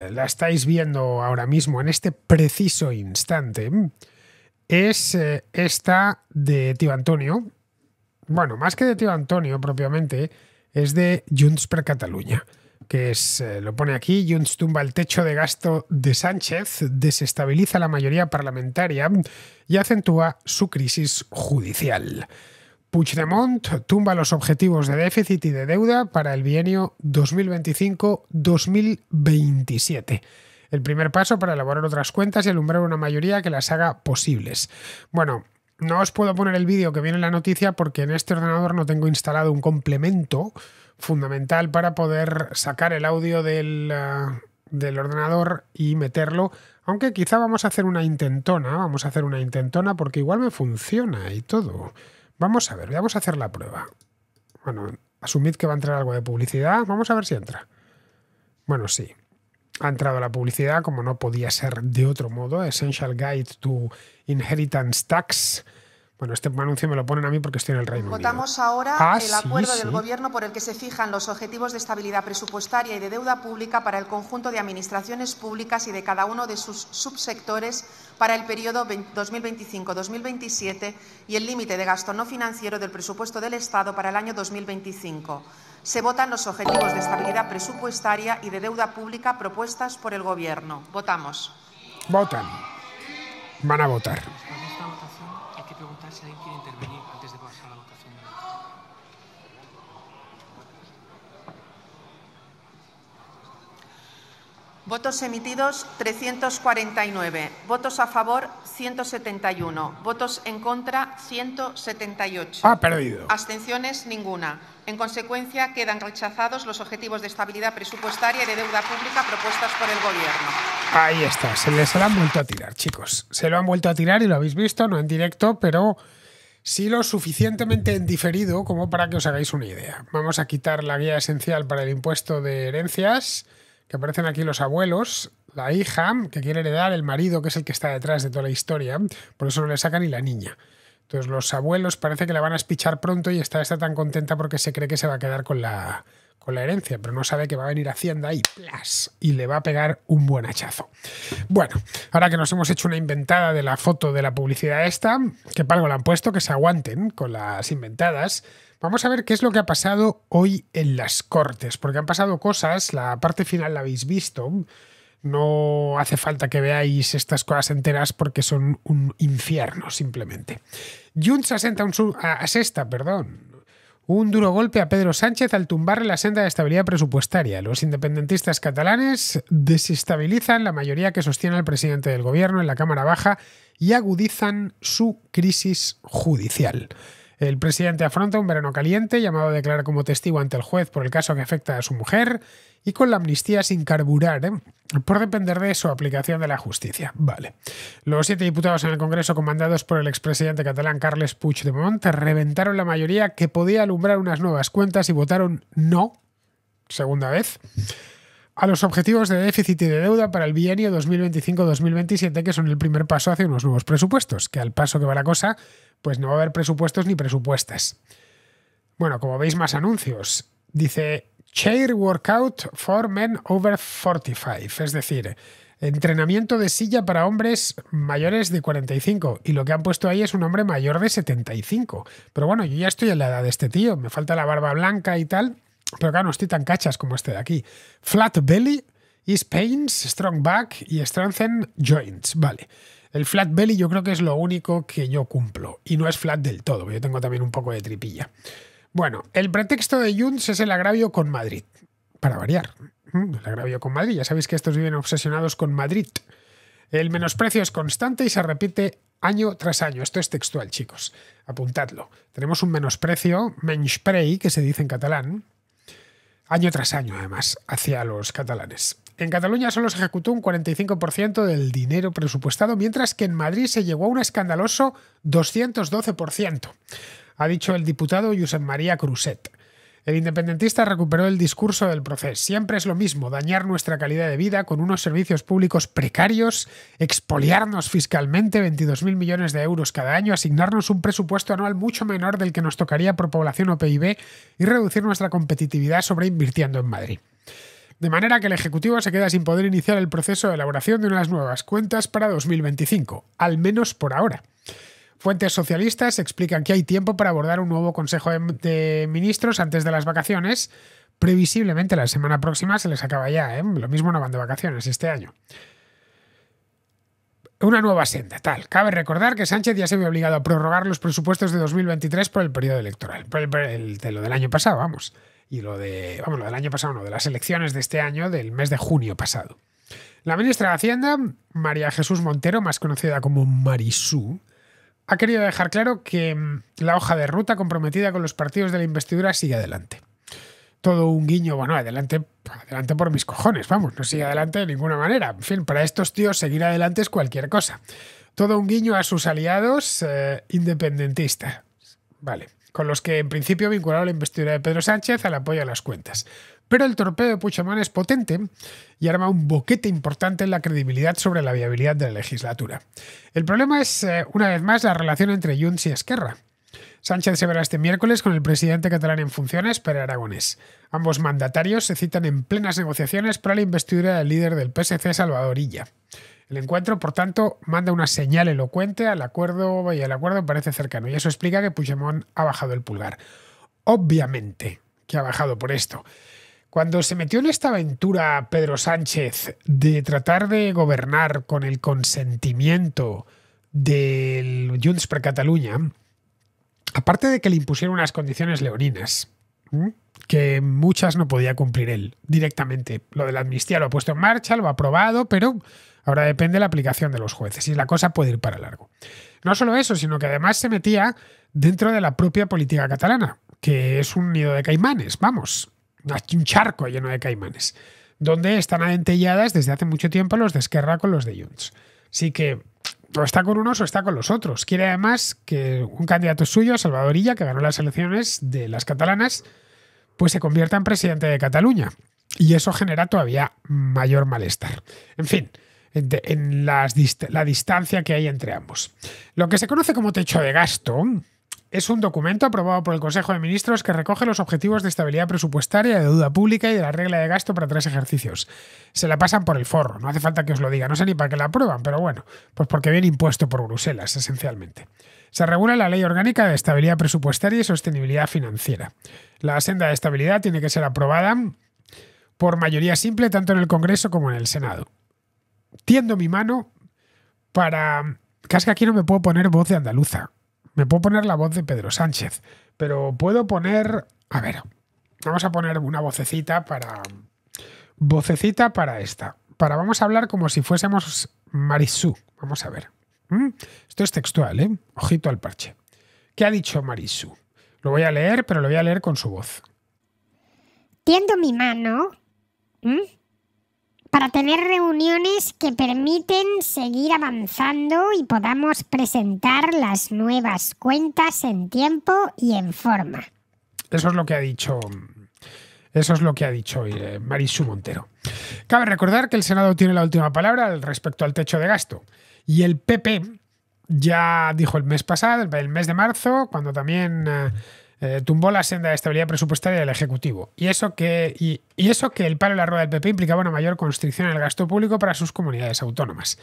la estáis viendo ahora mismo en este preciso instante, es eh, esta de Tío Antonio. Bueno, más que de Tío Antonio propiamente, es de Junts per Cataluña, que es, eh, lo pone aquí, Junts tumba el techo de gasto de Sánchez, desestabiliza la mayoría parlamentaria y acentúa su crisis judicial. Puigdemont tumba los objetivos de déficit y de deuda para el bienio 2025-2027. El primer paso para elaborar otras cuentas y alumbrar una mayoría que las haga posibles. Bueno, no os puedo poner el vídeo que viene en la noticia porque en este ordenador no tengo instalado un complemento fundamental para poder sacar el audio del, eh, del ordenador y meterlo. Aunque quizá vamos a hacer una intentona, vamos a hacer una intentona porque igual me funciona y todo. Vamos a ver, vamos a hacer la prueba. Bueno, asumid que va a entrar algo de publicidad. Vamos a ver si entra. Bueno, sí. Ha entrado la publicidad, como no podía ser de otro modo. Essential Guide to Inheritance Tax. Bueno, este anuncio me lo ponen a mí porque estoy en el Reino Votamos ahora ah, el acuerdo del Gobierno por el que se fijan los objetivos de estabilidad presupuestaria y de deuda pública para el conjunto de administraciones públicas y de cada uno de sus subsectores para el periodo 2025-2027 y el límite de gasto no financiero del presupuesto del Estado para el año 2025. Se votan los objetivos de estabilidad presupuestaria y de deuda pública propuestas por el Gobierno. Votamos. Votan. Van a votar si alguien quiere intervenir. Votos emitidos 349, votos a favor 171, votos en contra 178. Ha perdido. Abstenciones ninguna. En consecuencia, quedan rechazados los objetivos de estabilidad presupuestaria y de deuda pública propuestas por el Gobierno. Ahí está, se les han vuelto a tirar, chicos. Se lo han vuelto a tirar y lo habéis visto, no en directo, pero sí lo suficientemente en diferido como para que os hagáis una idea. Vamos a quitar la guía esencial para el impuesto de herencias que aparecen aquí los abuelos, la hija que quiere heredar, el marido que es el que está detrás de toda la historia, por eso no le sacan y la niña. Entonces los abuelos parece que la van a espichar pronto y está, está tan contenta porque se cree que se va a quedar con la, la herencia, pero no sabe que va a venir Hacienda y ¡plas! y le va a pegar un buen hachazo. Bueno, ahora que nos hemos hecho una inventada de la foto de la publicidad esta, que palgo la han puesto, que se aguanten con las inventadas. Vamos a ver qué es lo que ha pasado hoy en las Cortes, porque han pasado cosas, la parte final la habéis visto, no hace falta que veáis estas cosas enteras porque son un infierno simplemente. se asenta un asesta, perdón, un duro golpe a Pedro Sánchez al tumbar la senda de estabilidad presupuestaria. Los independentistas catalanes desestabilizan la mayoría que sostiene al presidente del gobierno en la Cámara Baja y agudizan su crisis judicial. El presidente afronta un verano caliente, llamado a declarar como testigo ante el juez por el caso que afecta a su mujer, y con la amnistía sin carburar, ¿eh? por depender de su aplicación de la justicia. Vale. Los siete diputados en el Congreso, comandados por el expresidente catalán Carles Puigdemont, reventaron la mayoría que podía alumbrar unas nuevas cuentas y votaron no, segunda vez a los objetivos de déficit y de deuda para el bienio 2025-2027, que son el primer paso hacia unos nuevos presupuestos, que al paso que va la cosa, pues no va a haber presupuestos ni presupuestas. Bueno, como veis, más anuncios. Dice Chair Workout for Men Over 45, es decir, entrenamiento de silla para hombres mayores de 45. Y lo que han puesto ahí es un hombre mayor de 75. Pero bueno, yo ya estoy en la edad de este tío, me falta la barba blanca y tal. Pero claro, no estoy tan cachas como este de aquí. Flat belly is pains, strong back y strengthen joints. Vale. El flat belly yo creo que es lo único que yo cumplo. Y no es flat del todo, yo tengo también un poco de tripilla. Bueno, el pretexto de Junts es el agravio con Madrid. Para variar. Mm, el agravio con Madrid. Ya sabéis que estos viven obsesionados con Madrid. El menosprecio es constante y se repite año tras año. Esto es textual, chicos. Apuntadlo. Tenemos un menosprecio, spray que se dice en catalán, año tras año además, hacia los catalanes. En Cataluña solo se ejecutó un 45% del dinero presupuestado, mientras que en Madrid se llegó a un escandaloso 212%, ha dicho el diputado Josep María Cruset. El independentista recuperó el discurso del proceso. Siempre es lo mismo, dañar nuestra calidad de vida con unos servicios públicos precarios, expoliarnos fiscalmente 22.000 millones de euros cada año, asignarnos un presupuesto anual mucho menor del que nos tocaría por población o PIB y reducir nuestra competitividad invirtiendo en Madrid. De manera que el Ejecutivo se queda sin poder iniciar el proceso de elaboración de unas nuevas cuentas para 2025, al menos por ahora. Fuentes socialistas explican que hay tiempo para abordar un nuevo Consejo em, de Ministros antes de las vacaciones. Previsiblemente la semana próxima se les acaba ya, ¿eh? lo mismo no van de vacaciones este año una nueva senda, tal. Cabe recordar que Sánchez ya se había obligado a prorrogar los presupuestos de 2023 por el periodo electoral, por el, de lo del año pasado, vamos. Y lo de, vamos, lo del año pasado no, de las elecciones de este año, del mes de junio pasado. La ministra de Hacienda, María Jesús Montero, más conocida como Marisú, ha querido dejar claro que mm, la hoja de ruta comprometida con los partidos de la investidura sigue adelante. Todo un guiño, bueno, adelante, adelante por mis cojones, vamos, no sigue adelante de ninguna manera. En fin, para estos tíos seguir adelante es cualquier cosa. Todo un guiño a sus aliados eh, independentistas, vale, con los que en principio vincularon la investidura de Pedro Sánchez al apoyo a las cuentas. Pero el torpedo de Puigdemont es potente y arma un boquete importante en la credibilidad sobre la viabilidad de la legislatura. El problema es, eh, una vez más, la relación entre Junts y Esquerra. Sánchez se verá este miércoles con el presidente catalán en funciones, Pere Aragonés. Ambos mandatarios se citan en plenas negociaciones para la investidura del líder del PSC, Salvador Illa. El encuentro, por tanto, manda una señal elocuente al acuerdo y el acuerdo parece cercano, y eso explica que Puigdemont ha bajado el pulgar. Obviamente que ha bajado por esto. Cuando se metió en esta aventura Pedro Sánchez de tratar de gobernar con el consentimiento del Junts per Cataluña, aparte de que le impusieron unas condiciones leoninas, que muchas no podía cumplir él directamente. Lo de la amnistía lo ha puesto en marcha, lo ha aprobado, pero ahora depende de la aplicación de los jueces y la cosa puede ir para largo. No solo eso, sino que además se metía dentro de la propia política catalana, que es un nido de caimanes, vamos un charco lleno de caimanes, donde están adentelladas desde hace mucho tiempo los de Esquerra con los de Junts. Así que o está con unos o está con los otros. Quiere además que un candidato suyo, Salvadorilla, que ganó las elecciones de las catalanas, pues se convierta en presidente de Cataluña. Y eso genera todavía mayor malestar. En fin, en la distancia que hay entre ambos. Lo que se conoce como techo de gasto, es un documento aprobado por el Consejo de Ministros que recoge los objetivos de estabilidad presupuestaria, de deuda pública y de la regla de gasto para tres ejercicios. Se la pasan por el forro, no hace falta que os lo diga, no sé ni para qué la aprueban, pero bueno, pues porque viene impuesto por Bruselas, esencialmente. Se regula la Ley Orgánica de Estabilidad Presupuestaria y Sostenibilidad Financiera. La senda de estabilidad tiene que ser aprobada por mayoría simple tanto en el Congreso como en el Senado. Tiendo mi mano para... Casi que aquí no me puedo poner voz de andaluza. Me puedo poner la voz de Pedro Sánchez, pero puedo poner... A ver, vamos a poner una vocecita para... Vocecita para esta. Para vamos a hablar como si fuésemos Marisú. Vamos a ver. Mm, esto es textual, ¿eh? Ojito al parche. ¿Qué ha dicho Marisú? Lo voy a leer, pero lo voy a leer con su voz. Tiendo mi mano para tener reuniones que permiten seguir avanzando y podamos presentar las nuevas cuentas en tiempo y en forma. Eso es lo que ha dicho eso es lo que ha dicho eh, Marisu Montero. Cabe recordar que el Senado tiene la última palabra respecto al techo de gasto. Y el PP ya dijo el mes pasado, el mes de marzo, cuando también eh, eh, tumbó la senda de estabilidad presupuestaria del Ejecutivo. Y eso, que, y, eso que el palo en la rueda del PP implicaba una mayor constricción en el gasto público para sus comunidades autónomas.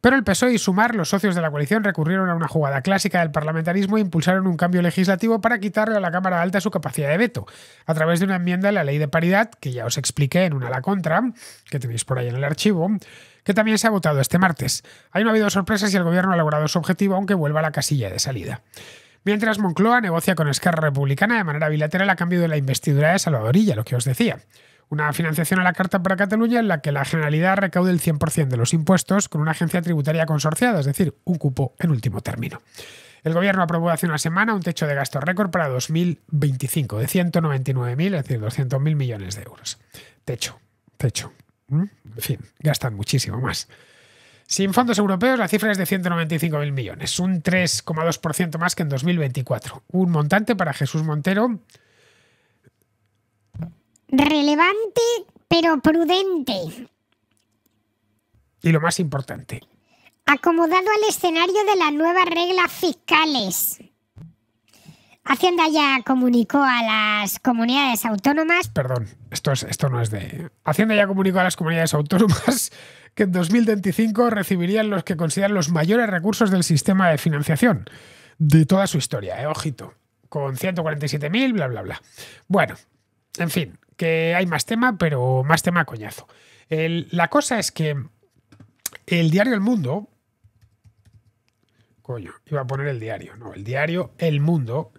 Pero el PSOE y Sumar, los socios de la coalición, recurrieron a una jugada clásica del parlamentarismo e impulsaron un cambio legislativo para quitarle a la Cámara Alta su capacidad de veto, a través de una enmienda a la ley de paridad, que ya os expliqué en una a la contra, que tenéis por ahí en el archivo, que también se ha votado este martes. Ahí no ha habido sorpresas y el gobierno ha logrado su objetivo, aunque vuelva a la casilla de salida mientras Moncloa negocia con Esquerra Republicana de manera bilateral a cambio de la investidura de Salvadorilla, lo que os decía. Una financiación a la carta para Cataluña en la que la Generalidad recaude el 100% de los impuestos con una agencia tributaria consorciada, es decir, un cupo en último término. El gobierno aprobó hace una semana un techo de gasto récord para 2025 de 199.000, es decir, 200.000 millones de euros. Techo, techo. En fin, gastan muchísimo más. Sin fondos europeos, la cifra es de 195.000 millones, un 3,2% más que en 2024. Un montante para Jesús Montero. Relevante, pero prudente. Y lo más importante. Acomodado al escenario de las nuevas reglas fiscales. Hacienda ya comunicó a las comunidades autónomas. Perdón, esto, esto no es de. Hacienda ya comunicó a las comunidades autónomas que en 2025 recibirían los que consideran los mayores recursos del sistema de financiación de toda su historia, eh, ojito, con 147.000, bla, bla, bla. Bueno, en fin, que hay más tema, pero más tema coñazo. la cosa es que el diario El Mundo, coño, iba a poner el diario, no, el diario El Mundo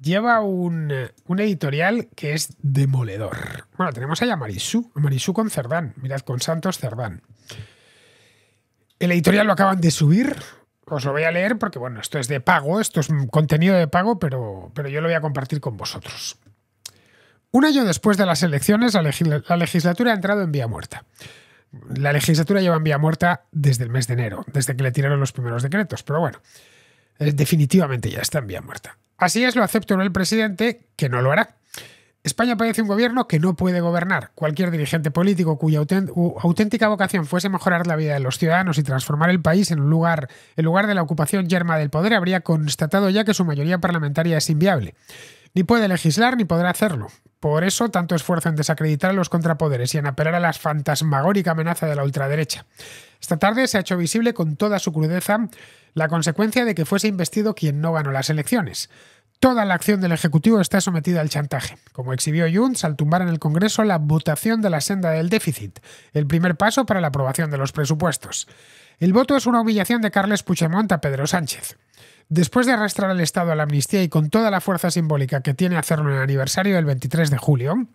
lleva eh, un, editorial que es demoledor. Bueno, tenemos ahí a Marisú, Marisú con Cerdán, mirad, con Santos Cerdán. El editorial lo acaban de subir, os lo voy a leer porque, bueno, esto es de pago, esto es contenido de pago, pero, pero yo lo voy a compartir con vosotros. Un año después de las elecciones, la legislatura ha entrado en vía muerta. La legislatura lleva en vía muerta desde el mes de enero, desde que le tiraron los primeros decretos, pero bueno. Eh, definitivamente ya está en vía muerta. Así es, lo aceptó el presidente, que no lo hará. España padece un gobierno que no puede gobernar. Cualquier dirigente político cuya auténtica vocación fuese mejorar la vida de los ciudadanos y transformar el país en un lugar, en lugar de la ocupación yerma del poder, habría constatado ya que su mayoría parlamentaria es inviable. Ni puede legislar ni podrá hacerlo. Por eso, tanto esfuerzo en desacreditar a los contrapoderes y en apelar a la fantasmagórica amenaza de la ultraderecha. Esta tarde se ha hecho visible con toda su crudeza la consecuencia de que fuese investido quien no ganó las elecciones. Toda la acción del Ejecutivo está sometida al chantaje, como exhibió Junts al tumbar en el Congreso la votación de la senda del déficit, el primer paso para la aprobación de los presupuestos. El voto es una humillación de Carles Puigdemont a Pedro Sánchez. Después de arrastrar al Estado a la amnistía y con toda la fuerza simbólica que tiene hacerlo en el aniversario del 23 de julio,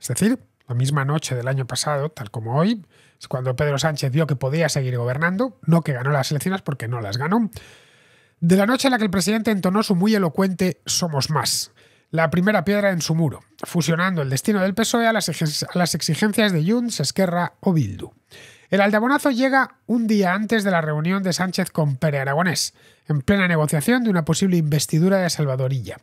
es decir, la misma noche del año pasado, tal como hoy, es cuando Pedro Sánchez vio que podía seguir gobernando, no que ganó las elecciones porque no las ganó. De la noche en la que el presidente entonó su muy elocuente Somos más, la primera piedra en su muro, fusionando el destino del PSOE a las, exigencias de Junts, Esquerra o Bildu. El aldabonazo llega un día antes de la reunión de Sánchez con Pere Aragonés, en plena negociación de una posible investidura de Salvadorilla.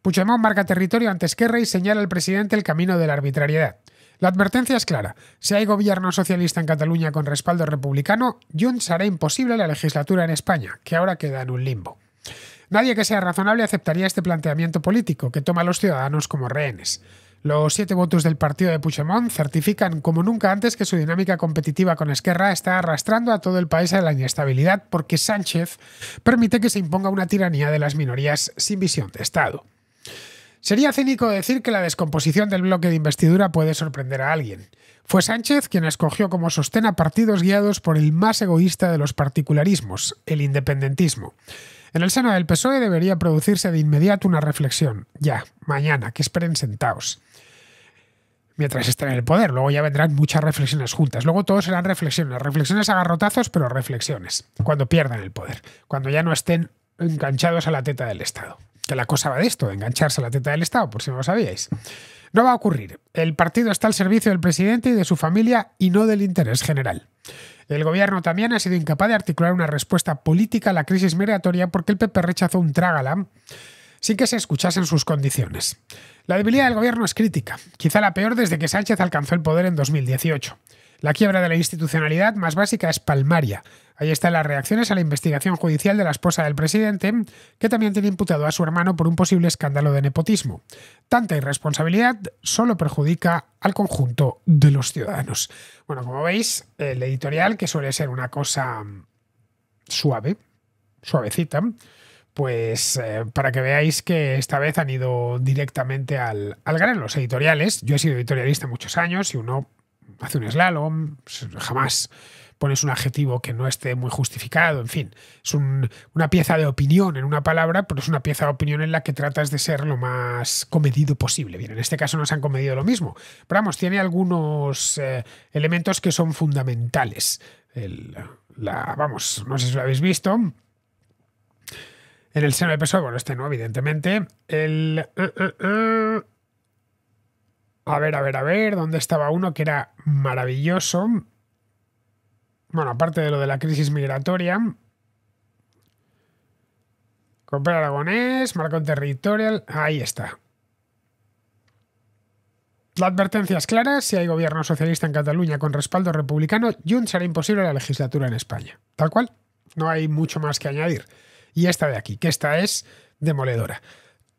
Puigdemont marca territorio ante Esquerra y señala al presidente el camino de la arbitrariedad. La advertencia es clara. Si hay gobierno socialista en Cataluña con respaldo republicano, Junts hará imposible la legislatura en España, que ahora queda en un limbo. Nadie que sea razonable aceptaría este planteamiento político, que toma a los ciudadanos como rehenes. Los siete votos del partido de Puigdemont certifican como nunca antes que su dinámica competitiva con Esquerra está arrastrando a todo el país a la inestabilidad porque Sánchez permite que se imponga una tiranía de las minorías sin visión de Estado. Sería cínico decir que la descomposición del bloque de investidura puede sorprender a alguien. Fue Sánchez quien escogió como sostén a partidos guiados por el más egoísta de los particularismos, el independentismo. En el seno del PSOE debería producirse de inmediato una reflexión. Ya, mañana, que esperen sentados. Mientras estén en el poder, luego ya vendrán muchas reflexiones juntas. Luego todos serán reflexiones, reflexiones a garrotazos, pero reflexiones. Cuando pierdan el poder, cuando ya no estén enganchados a la teta del Estado. Que la cosa va de esto, de engancharse a la teta del Estado, por si no lo sabíais. No va a ocurrir. El partido está al servicio del presidente y de su familia y no del interés general. El gobierno también ha sido incapaz de articular una respuesta política a la crisis migratoria porque el PP rechazó un trágala sin que se escuchasen sus condiciones. La debilidad del gobierno es crítica, quizá la peor desde que Sánchez alcanzó el poder en 2018. La quiebra de la institucionalidad más básica es palmaria. Ahí están las reacciones a la investigación judicial de la esposa del presidente, que también tiene imputado a su hermano por un posible escándalo de nepotismo. Tanta irresponsabilidad solo perjudica al conjunto de los ciudadanos. Bueno, como veis, el editorial, que suele ser una cosa mm, suave, suavecita, pues eh, para que veáis que esta vez han ido directamente al, al grano los editoriales. Yo he sido editorialista muchos años y uno hace un slalom, pues, jamás pones un adjetivo que no esté muy justificado, en fin, es una pieza de opinión en una palabra, pero es una pieza de opinión en la que tratas de ser lo más comedido posible. Bien, en este caso no se han comedido lo mismo, pero vamos, tiene algunos eh, elementos que son fundamentales. la, vamos, no sé si lo habéis visto. En el seno de peso e, bueno, este no, evidentemente. El... Eh, eh, a ver, a ver, a ver, ¿dónde estaba uno que era maravilloso? Bueno, aparte de lo de la crisis migratoria. Comprar aragonés, marco territorial, ahí está. La advertencia es clara, si hay gobierno socialista en Cataluña con respaldo republicano, Junts será imposible la legislatura en España. Tal cual, no hay mucho más que añadir. Y esta de aquí, que esta es demoledora.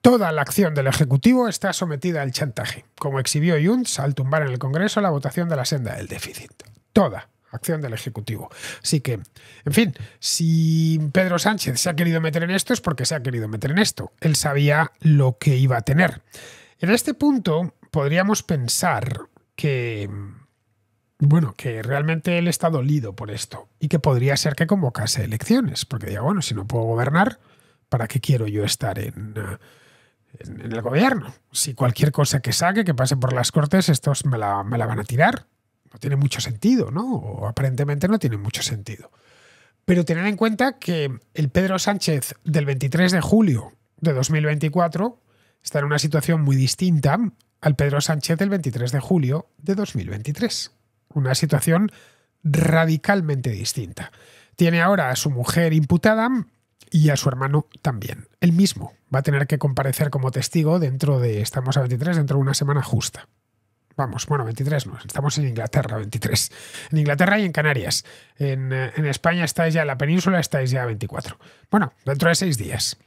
Toda la acción del Ejecutivo está sometida al chantaje, como exhibió Junts al tumbar en el Congreso la votación de la senda del déficit. Toda acción del Ejecutivo. Así que, en fin, si Pedro Sánchez se ha querido meter en esto es porque se ha querido meter en esto. Él sabía lo que iba a tener. En este punto podríamos pensar que, bueno, que realmente él está dolido por esto y que podría ser que convocase elecciones, porque diga, bueno, si no puedo gobernar, ¿para qué quiero yo estar en... Eh, en, el gobierno. Si cualquier cosa que saque, que pase por las cortes, estos me la, van a tirar. No tiene mucho sentido, ¿no? O aparentemente no tiene mucho sentido. Pero tener en cuenta que el Pedro Sánchez del 23 de julio de 2024 está en una situación muy distinta al Pedro Sánchez del 23 de julio de 2023. Una situación radicalmente distinta. Tiene ahora a su mujer imputada, y a su hermano también. Él mismo va a tener que comparecer como testigo dentro de, estamos a 23, dentro de una semana justa. Vamos, bueno, 23 no, estamos en Inglaterra, 23. En Inglaterra y en Canarias. Eh, en, España estáis ya, en la península estáis ya 24. Bueno, dentro de seis días.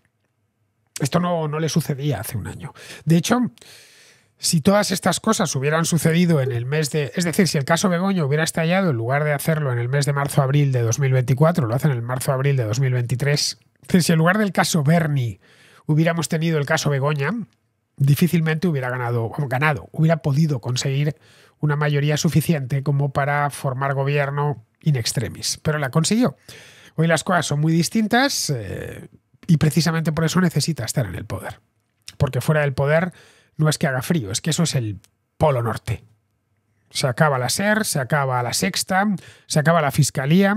Esto no, no le sucedía hace un año. De hecho, si todas estas cosas hubieran sucedido en el mes de... Es decir, si el caso Begoño hubiera estallado, en lugar de hacerlo en el mes de marzo-abril de 2024, lo hacen en el marzo-abril de 2023. si en lugar del caso Bernie hubiéramos tenido el caso Begoña, difícilmente hubiera ganado, ganado, hubiera podido conseguir una mayoría suficiente como para formar gobierno in extremis. Pero la consiguió. Hoy las cosas son muy distintas eh, y precisamente por eso necesita estar en el poder. Porque fuera del poder no es que haga frío, es que eso es el Polo Norte. Se acaba la SER, se acaba la Sexta, se acaba la Fiscalía,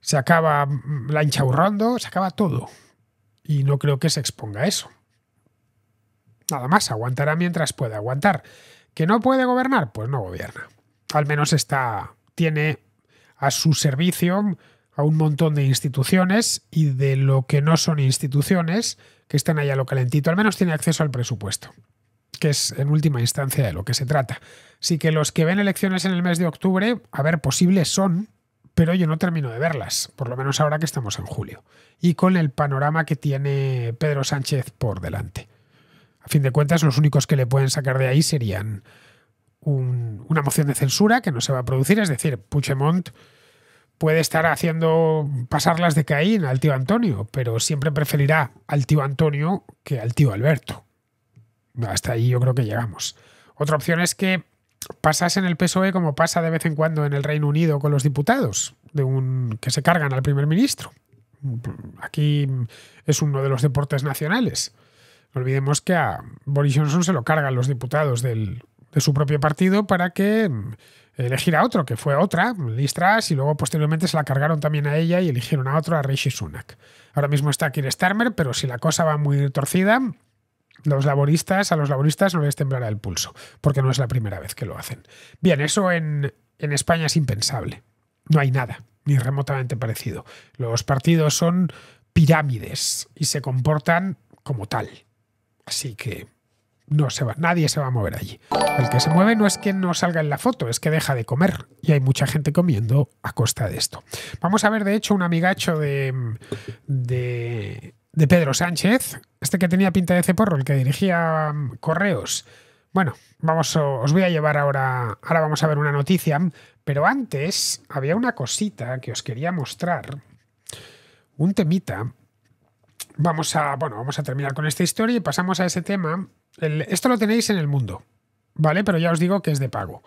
se acaba mm, la Hinchaurrando, se acaba todo. Y no creo que se exponga eso. Nada más, aguantará mientras pueda aguantar. ¿Que no puede gobernar? Pues no gobierna. Al menos está, tiene a su servicio a un montón de instituciones y de lo que no son instituciones que están allá lo calentito. Al menos tiene acceso al presupuesto, que es en última instancia de lo que se trata. Así que los que ven elecciones en el mes de octubre, a ver, posibles son, pero yo no termino de verlas, por lo menos ahora que estamos en julio, y con el panorama que tiene Pedro Sánchez por delante. A fin de cuentas, los únicos que le pueden sacar de ahí serían una moción de censura que no se va a producir, es decir, Puchemont puede estar haciendo pasarlas de Caín al tío Antonio, pero siempre preferirá al tío Antonio que al tío Alberto. Hasta ahí yo creo que llegamos. Otra opción es que pasas en el PSOE como pasa de vez en cuando en el Reino Unido con los diputados, de un, que se cargan al primer ministro. Aquí es uno de los deportes nacionales. No olvidemos que a Boris Johnson se lo cargan los diputados de su propio partido para que elegir a otro, que fue otra, listras y luego posteriormente se la cargaron también a ella y eligieron a otro, a Rishi Sunak. Ahora mismo está en Starmer, pero si la cosa va muy torcida, los laboristas, a los laboristas no les temblará el pulso, porque no es la primera vez que lo hacen. Bien, eso en, en España es impensable. No hay nada, ni remotamente parecido. Los partidos son pirámides y se comportan como tal. Así que no se va, nadie se va a mover allí. El que se mueve no es que no salga en la foto, es que deja de comer. Y hay mucha gente comiendo a costa de esto. Vamos a ver, de hecho, un amigacho de, de, Pedro Sánchez, este que tenía pinta de ceporro, el que dirigía mm, correos. Bueno, vamos, os voy a llevar ahora, ahora vamos a ver una noticia, pero antes había una cosita que os quería mostrar, un temita. Vamos a, bueno, vamos a terminar con esta historia y pasamos a ese tema esto lo tenéis en el mundo, ¿vale? Pero ya os digo que es de pago.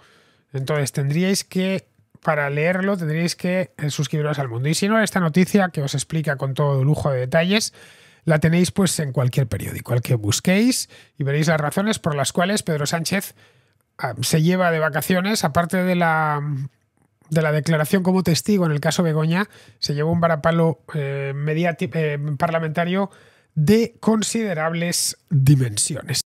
Entonces tendríais que, para leerlo, tendríais que eh, suscribiros al mundo. Y si no, esta noticia que os explica con todo lujo de detalles, la tenéis pues en cualquier periódico, al que busquéis y veréis las razones por las cuales Pedro Sánchez ah, se lleva de vacaciones, aparte de la de la declaración como testigo en el caso Begoña, se llevó un varapalo eh, eh, parlamentario de considerables dimensiones.